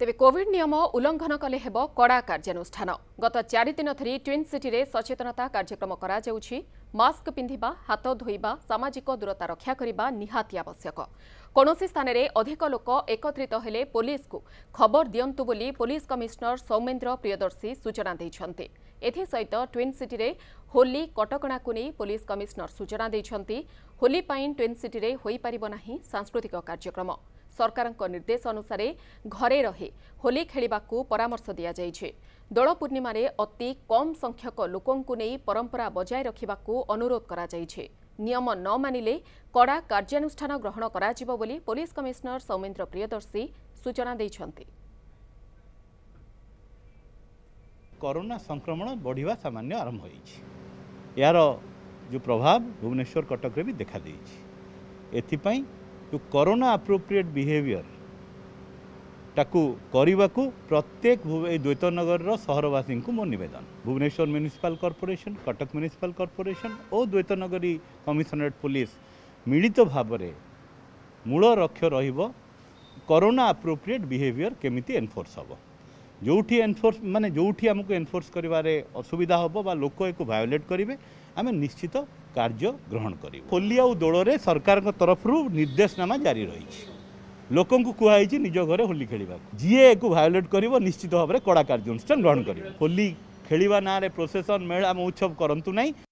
ତେବେ କୋଭିଡ୍ ନିୟମ ଉଲ୍ଲଙ୍ଘନ କଲେ ହେବ କଡ଼ା କାର୍ଯ୍ୟାନୁଷ୍ଠାନ ଗତ ଚାରିଦିନ ଧରି ଟ୍ୱିନ୍ ସିଟିରେ ସଚେତନତା କାର୍ଯ୍ୟକ୍ରମ କରାଯାଉଛି ମାସ୍କ ପିନ୍ଧିବା ହାତ ଧୋଇବା ସାମାଜିକ ଦୂରତା ରକ୍ଷା କରିବା ନିହାତି ଆବଶ୍ୟକ କୌଣସି ସ୍ଥାନରେ ଅଧିକ ଲୋକ ଏକତ୍ରିତ ହେଲେ ପୋଲିସକୁ ଖବର ଦିଅନ୍ତୁ ବୋଲି ପୋଲିସ କମିଶନର ସୌମେନ୍ଦ୍ର ପ୍ରିୟଦର୍ଶୀ ସୂଚନା ଦେଇଛନ୍ତି ଏଥିସହିତ ଟ୍ୱିନ୍ ସିଟିରେ ହୋଲି କଟକଣାକୁ ନେଇ ପୋଲିସ କମିଶନର ସୂଚନା ଦେଇଛନ୍ତି ହୋଲି ପାଇଁ ଟ୍ୱିନ୍ ସିଟିରେ ହୋଇପାରିବ ନାହିଁ ସାଂସ୍କୃତିକ କାର୍ଯ୍ୟକ୍ରମ ସରକାରଙ୍କ ନିର୍ଦ୍ଦେଶ ଅନୁସାରେ ଘରେ ରହି ହୋଲି ଖେଳିବାକୁ ପରାମର୍ଶ ଦିଆଯାଇଛି ଦୋଳ ପୂର୍ଣ୍ଣିମାରେ ଅତି କମ୍ ସଂଖ୍ୟକ ଲୋକଙ୍କୁ ନେଇ ପରମ୍ପରା ବଜାୟ ରଖିବାକୁ ଅନୁରୋଧ କରାଯାଇଛି ନିୟମ ନ ମାନିଲେ କଡ଼ା କାର୍ଯ୍ୟାନୁଷ୍ଠାନ ଗ୍ରହଣ କରାଯିବ ବୋଲି ପୋଲିସ କମିଶନର ସୌମେନ୍ଦ୍ର ପ୍ରିୟଦର୍ଶୀ ସୂଚନା ଦେଇଛନ୍ତି କରୋନା ସଂକ୍ରମଣ ବଢ଼ିବା ସାମାନ୍ୟ ଆରମ୍ଭ ହୋଇଛି ଏହାର ଯେଉଁ ପ୍ରଭାବ ଭୁବନେଶ୍ୱର କଟକରେ ବି ଦେଖାଦେଇଛି ଏଥିପାଇଁ ଯେଉଁ କରୋନା ଆପ୍ରୋପ୍ରିଏଟ୍ ବିହେଭିଅର୍ ତାକୁ କରିବାକୁ ପ୍ରତ୍ୟେକ ଏଇ ଦ୍ୱୈତନଗରର ସହରବାସୀଙ୍କୁ ମୋ ନିବେଦନ Bhubaneswar municipal corporation Cuttack municipal corporation ଓ ଦ୍ୱୈତନଗରୀ କମିଶନରେଟ୍ ପୋଲିସ ମିଳିତ ଭାବରେ ମୂଳ ରକ୍ଷ ରହିବ କରୋନା ଆପ୍ରୋପ୍ରିଏଟ୍ ବିହେଭିଅର୍ କେମିତି ଏନ୍ଫୋର୍ସ ହେବ ଯେଉଁଠି ଏନ୍ଫୋର୍ସ ମାନେ ଯେଉଁଠି ଆମକୁ ଏନ୍ଫୋର୍ସ କରିବାରେ ଅସୁବିଧା ହେବ ବା ଲୋକ ଏହାକୁ ଭାୟୋଲେଟ୍ କରିବେ ଆମେ ନିଶ୍ଚିତ କାର୍ଯ୍ୟ ଗ୍ରହଣ କରିବୁ ହୋଲି ଆଉ ଦୋଳରେ ସରକାରଙ୍କ ତରଫରୁ ନିର୍ଦ୍ଦେଶନାମା ଜାରି ରହିଛି ଲୋକଙ୍କୁ କୁହାହେଇଛି ନିଜ ଘରେ ହୋଲି ଖେଳିବାକୁ ଯିଏ ଏହାକୁ ଭାୟୋଲେଟ୍ କରିବ ନିଶ୍ଚିତ ଭାବରେ କଡ଼ା କାର୍ଯ୍ୟାନୁଷ୍ଠାନ ଗ୍ରହଣ କରିବ ହୋଲି ଖେଳିବା ନାଁରେ ପ୍ରୋସେସନ୍ ମେଳା ମହୋତ୍ସବ କରନ୍ତୁ ନାହିଁ